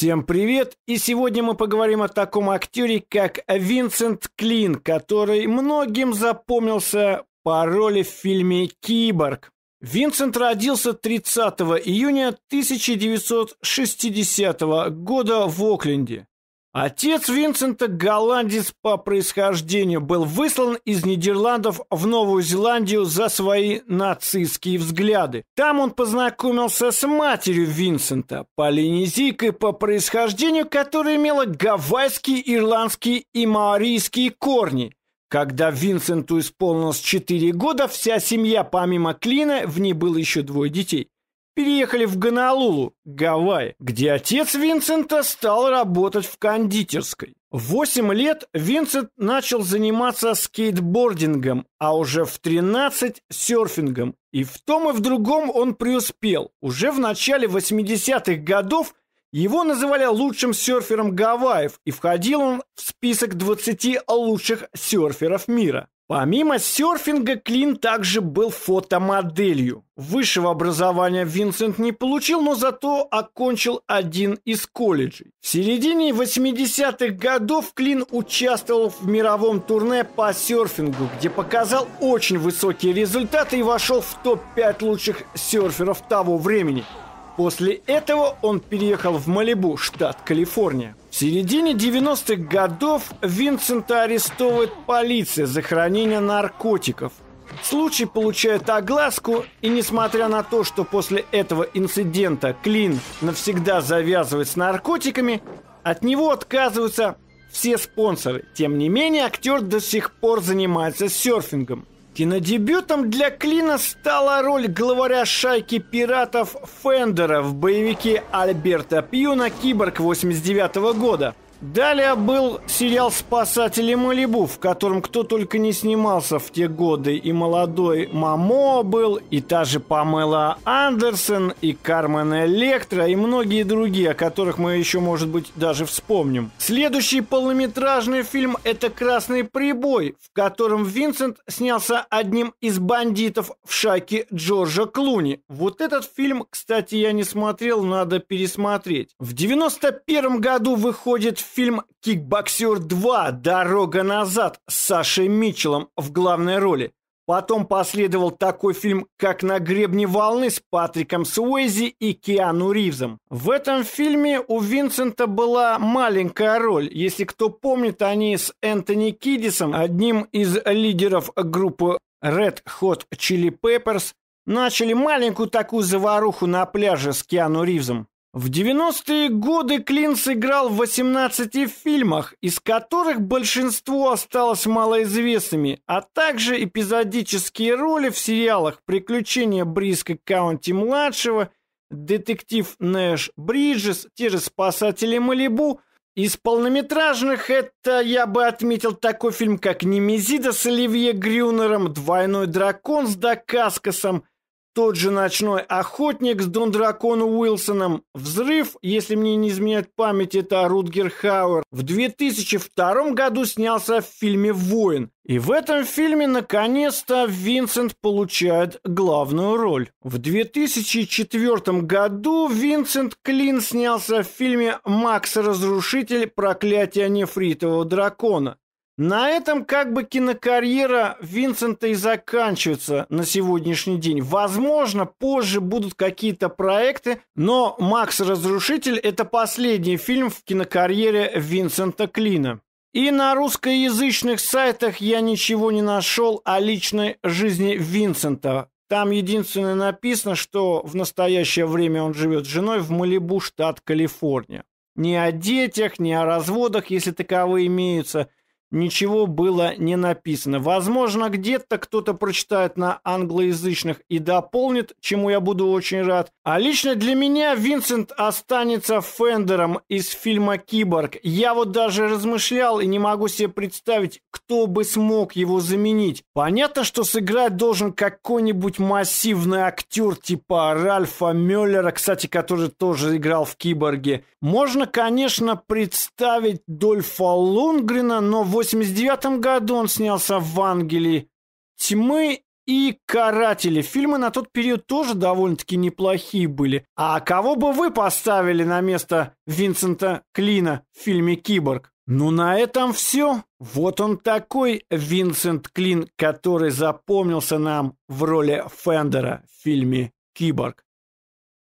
Всем привет! И сегодня мы поговорим о таком актере, как Винсент Клин, который многим запомнился по роли в фильме «Киборг». Винсент родился 30 июня 1960 года в Окленде. Отец Винсента, голландец по происхождению, был выслан из Нидерландов в Новую Зеландию за свои нацистские взгляды. Там он познакомился с матерью Винсента, полинезийкой по происхождению, которая имела гавайские, ирландские и маорийские корни. Когда Винсенту исполнилось 4 года, вся семья, помимо Клина, в ней было еще двое детей – переехали в Гонолулу, Гавайи, где отец Винсента стал работать в кондитерской. В 8 лет Винсент начал заниматься скейтбордингом, а уже в 13 – серфингом. И в том и в другом он преуспел. Уже в начале 80-х годов его называли лучшим серфером Гавайев, и входил он в список 20 лучших серферов мира. Помимо серфинга, Клин также был фотомоделью. Высшего образования Винсент не получил, но зато окончил один из колледжей. В середине 80-х годов Клин участвовал в мировом турне по серфингу, где показал очень высокие результаты и вошел в топ-5 лучших серферов того времени. После этого он переехал в Малибу, штат Калифорния. В середине 90-х годов Винсента арестовывает полиция за хранение наркотиков. Случай получает огласку, и несмотря на то, что после этого инцидента Клин навсегда завязывает с наркотиками, от него отказываются все спонсоры. Тем не менее, актер до сих пор занимается серфингом. Кинодебютом для Клина стала роль главаря шайки пиратов Фендера в боевике Альберта Пьюна «Киборг» 89 -го года – Далее был сериал «Спасатели Малибу», в котором кто только не снимался в те годы. И молодой Мамо был, и та же Памела Андерсон, и Кармен Электро, и многие другие, о которых мы еще, может быть, даже вспомним. Следующий полнометражный фильм – это «Красный прибой», в котором Винсент снялся одним из бандитов в шаке Джорджа Клуни. Вот этот фильм, кстати, я не смотрел, надо пересмотреть. В 91 году выходит фильм «Кикбоксер 2. Дорога назад» с Сашей Митчеллом в главной роли. Потом последовал такой фильм, как «На гребне волны» с Патриком Суэзи и Киану Ривзом. В этом фильме у Винсента была маленькая роль. Если кто помнит, они с Энтони Киддисом, одним из лидеров группы Red Hot Chili Peppers, начали маленькую такую заваруху на пляже с Киану Ривзом. В 90-е годы Клин сыграл в 18 фильмах, из которых большинство осталось малоизвестными, а также эпизодические роли в сериалах «Приключения Бриска Каунти-младшего», «Детектив Нэш Бриджес», те же «Спасатели Малибу». Из полнометражных это я бы отметил такой фильм, как «Немезида» с Оливье Грюнером, «Двойной дракон» с Дакаскосом – тот же ночной охотник с Дондракону Уилсоном. Взрыв, если мне не изменяет память, это Рутгер Хауэр. В 2002 году снялся в фильме «Воин». И в этом фильме, наконец-то, Винсент получает главную роль. В 2004 году Винсент Клин снялся в фильме «Макс Разрушитель. Проклятие нефритового дракона». На этом как бы кинокарьера Винсента и заканчивается на сегодняшний день. Возможно, позже будут какие-то проекты, но «Макс Разрушитель» — это последний фильм в кинокарьере Винсента Клина. И на русскоязычных сайтах я ничего не нашел о личной жизни Винсента. Там единственное написано, что в настоящее время он живет с женой в Малибу, штат Калифорния. Ни о детях, ни о разводах, если таковые имеются – ничего было не написано. Возможно, где-то кто-то прочитает на англоязычных и дополнит, чему я буду очень рад. А лично для меня Винсент останется Фендером из фильма «Киборг». Я вот даже размышлял и не могу себе представить, кто бы смог его заменить. Понятно, что сыграть должен какой-нибудь массивный актер типа Ральфа Мюллера, кстати, который тоже играл в «Киборге». Можно, конечно, представить Дольфа Лунгрена, но вот 89 году он снялся в «Вангелии», «Тьмы» и «Каратели». Фильмы на тот период тоже довольно-таки неплохие были. А кого бы вы поставили на место Винсента Клина в фильме «Киборг»? Ну, на этом все. Вот он такой Винсент Клин, который запомнился нам в роли Фендера в фильме «Киборг».